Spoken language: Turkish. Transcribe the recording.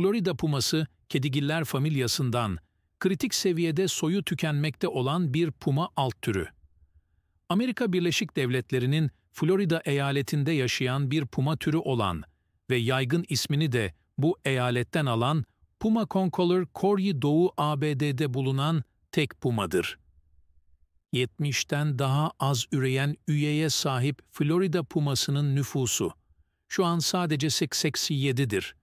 Florida puması, kedigiller familyasından, kritik seviyede soyu tükenmekte olan bir puma alt türü. Amerika Birleşik Devletleri'nin Florida eyaletinde yaşayan bir puma türü olan ve yaygın ismini de bu eyaletten alan Puma Concolor Coryi Doğu ABD'de bulunan tek pumadır. 70'ten daha az üreyen üyeye sahip Florida pumasının nüfusu şu an sadece 87'dir